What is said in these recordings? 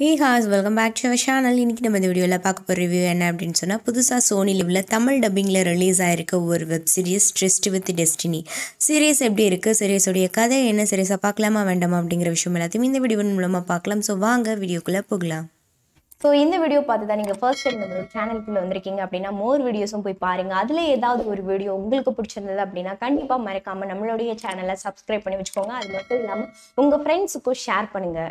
hey guys welcome back to our channel இன்றைக்கி நம்ம இந்த வீடியோவில் பார்க்க போகிற ரிவ்யூ என்ன அப்படின்னு சொன்னால் புதுசாக சோனியில் உள்ள தமிழ் டப்பிங்கில் ரிலீஸ் ஆகிருக்க ஒரு web series tryst with destiny series எப்படி இருக்குது சீரியஸோடைய கதை என்ன சீரியஸாக பார்க்கலாமா வேண்டாமா அப்படிங்கிற விஷயம் எல்லாத்தையும் இந்த வீடியோ மூலமாக பார்க்கலாம் ஸோ வாங்க வீடியோக்குள்ளே போகலாம் ஸோ இந்த வீடியோ பார்த்து தான் நீங்கள் ஃபர்ஸ்ட் டைம் நம்ம சேனலுக்குள்ளே வந்திருக்கீங்க அப்படின்னா மோர் வீடியோஸும் போய் பாருங்க அதில் ஏதாவது ஒரு வீடியோ உங்களுக்கு பிடிச்சிருந்தது அப்படின்னா கண்டிப்பாக மறக்காமல் நம்மளுடைய சேனலை சப்ஸ்கிரைப் பண்ணி வச்சுக்கோங்க அது மட்டும் இல்லாமல் உங்கள் ஃப்ரெண்ட்ஸுக்கும் ஷேர் பண்ணுங்கள்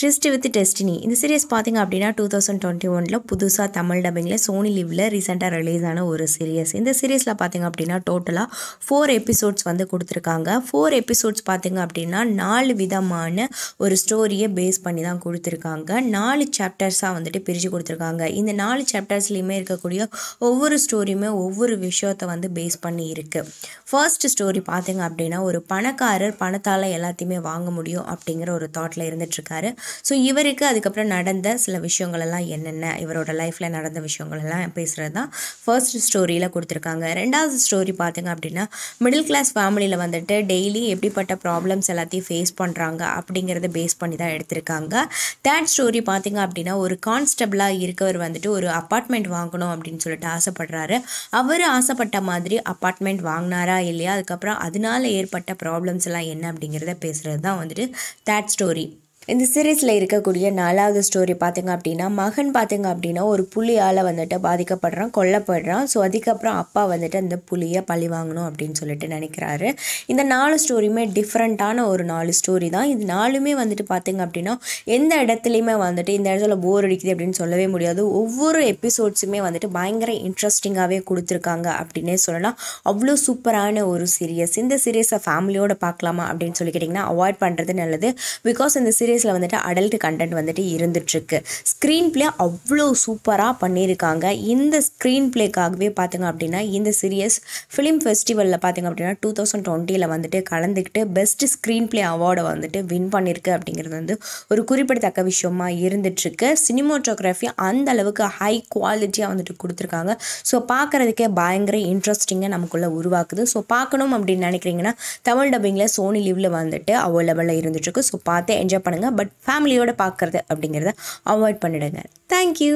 ட்ரிஸ்ட் வித் டெஸ்டினி இந்த சீரியஸ் பார்த்திங்க அப்படின்னா டூ தௌசண்ட் டுவெண்ட்டி ஒனில் புதுசாக தமிழ் டப்பிங்கில் சோனி லீவில் ரீசெண்டாக ரிலீஸ் ஆன ஒரு சீரியஸ் இந்த சீரியஸில் பார்த்திங்க அப்படின்னா டோட்டலாக ஃபோர் எபிசோட்ஸ் வந்து கொடுத்துருக்காங்க ஃபோர் எபிசோட்ஸ் பார்த்திங்க அப்படின்னா நாலு விதமான ஒரு ஸ்டோரியை பேஸ் பண்ணி தான் கொடுத்துருக்காங்க நாலு சாப்டர்ஸாக வந்துட்டு பிரித்து கொடுத்துருக்காங்க இந்த நாலு சாப்டர்ஸ்லேயுமே இருக்கக்கூடிய ஒவ்வொரு ஸ்டோரியுமே ஒவ்வொரு விஷயத்தை வந்து பேஸ் பண்ணி இருக்குது ஃபர்ஸ்ட் ஸ்டோரி பார்த்திங்க அப்படின்னா ஒரு பணக்காரர் பணத்தால் எல்லாத்தையுமே வாங்க முடியும் அப்படிங்கிற ஒரு தாட்டில் இருந்துகிட்ருக்காரு ஸோ இவருக்கு அதுக்கப்புறம் நடந்த சில விஷயங்களெல்லாம் என்னென்ன இவரோட லைஃப்பில் நடந்த விஷயங்களெல்லாம் பேசுகிறது தான் ஃபர்ஸ்ட் ஸ்டோரியில் கொடுத்துருக்காங்க ரெண்டாவது ஸ்டோரி பார்த்திங்க அப்படின்னா மிடில் கிளாஸ் ஃபேமிலியில் வந்துட்டு டெய்லி எப்படிப்பட்ட ப்ராப்ளம்ஸ் எல்லாத்தையும் ஃபேஸ் பண்ணுறாங்க அப்படிங்கிறத பேஸ் பண்ணி தான் எடுத்திருக்காங்க தேர்ட் ஸ்டோரி பார்த்திங்க அப்படின்னா ஒரு கான்ஸ்டபிளாக இருக்கவர் வந்துட்டு ஒரு அப்பார்ட்மெண்ட் வாங்கணும் அப்படின்னு சொல்லிட்டு ஆசைப்படுறாரு அவர் ஆசைப்பட்ட மாதிரி அப்பார்ட்மெண்ட் வாங்கினாரா இல்லையா அதுக்கப்புறம் அதனால ஏற்பட்ட ப்ராப்ளம்ஸ் எல்லாம் என்ன அப்படிங்கிறத பேசுகிறது தான் வந்துட்டு தேட் ஸ்டோரி இந்த சீரீஸில் இருக்கக்கூடிய நாலாவது ஸ்டோரி பார்த்திங்க அப்படின்னா மகன் பார்த்திங்க அப்படின்னா ஒரு புலியால் வந்துட்டு பாதிக்கப்படுறான் கொல்லப்படுறான் ஸோ அதுக்கப்புறம் அப்பா வந்துட்டு அந்த புலியை பழி வாங்கணும் அப்படின்னு சொல்லிட்டு நினைக்கிறாரு இந்த நாலு ஸ்டோரியுமே டிஃப்ரெண்ட்டான ஒரு நாலு ஸ்டோரி தான் இது நாலுமே வந்துட்டு பார்த்திங்க அப்படின்னா எந்த இடத்துலையுமே வந்துட்டு இந்த இடத்துல போர் அடிக்குது அப்படின்னு சொல்லவே முடியாது ஒவ்வொரு எபிசோட்ஸுமே வந்துட்டு பயங்கர இன்ட்ரெஸ்டிங்காகவே கொடுத்துருக்காங்க அப்படின்னே சொல்லலாம் அவ்வளோ சூப்பரான ஒரு சீரியஸ் இந்த சீரியஸை ஃபேமிலியோட பார்க்கலாமா அப்படின்னு சொல்லி கேட்டிங்கன்னா அவாய்ட் பண்ணுறது நல்லது பிகாஸ் இந்த சீரியஸ் சீரீஸில் வந்துட்டு அடல்ட் கண்டென்ட் வந்துட்டு இருந்துட்டுருக்கு ஸ்க்ரீன் ப்ளே அவ்வளோ சூப்பராக பண்ணியிருக்காங்க இந்த ஸ்க்ரீன் ப்ளேக்காகவே பார்த்திங்க அப்படின்னா இந்த சீரியஸ் ஃபிலிம் ஃபெஸ்டிவலில் பார்த்திங்க அப்படின்னா டூ தௌசண்ட் டுவெண்ட்டியில் வந்துட்டு கலந்துக்கிட்டு பெஸ்ட் ஸ்க்ரீன் ப்ளே அவார்டை வந்துட்டு வின் பண்ணியிருக்கு அப்படிங்கிறது வந்து ஒரு குறிப்பிடத்தக்க விஷயமா இருந்துட்டுருக்கு சினிமோட்டோகிராஃபி அந்த அளவுக்கு ஹை குவாலிட்டியாக வந்துட்டு கொடுத்துருக்காங்க ஸோ பார்க்குறதுக்கே பயங்கர இன்ட்ரெஸ்டிங்காக நமக்குள்ளே உருவாக்குது ஸோ பார்க்கணும் அப்படின்னு நினைக்கிறீங்கன்னா தமிழ் டப்பிங்கில் சோனி லீவில் வந்துட்டு அவைலபிளாக இருந்துட்டுருக்கு ஸோ பார்த்து என்ஜாய் பண்ணுங்கள் பட் ஃபேமிலியோடு பார்க்குறது அப்படிங்கிறத அவாய்ட் பண்ணிடுங்க தேங்க்யூ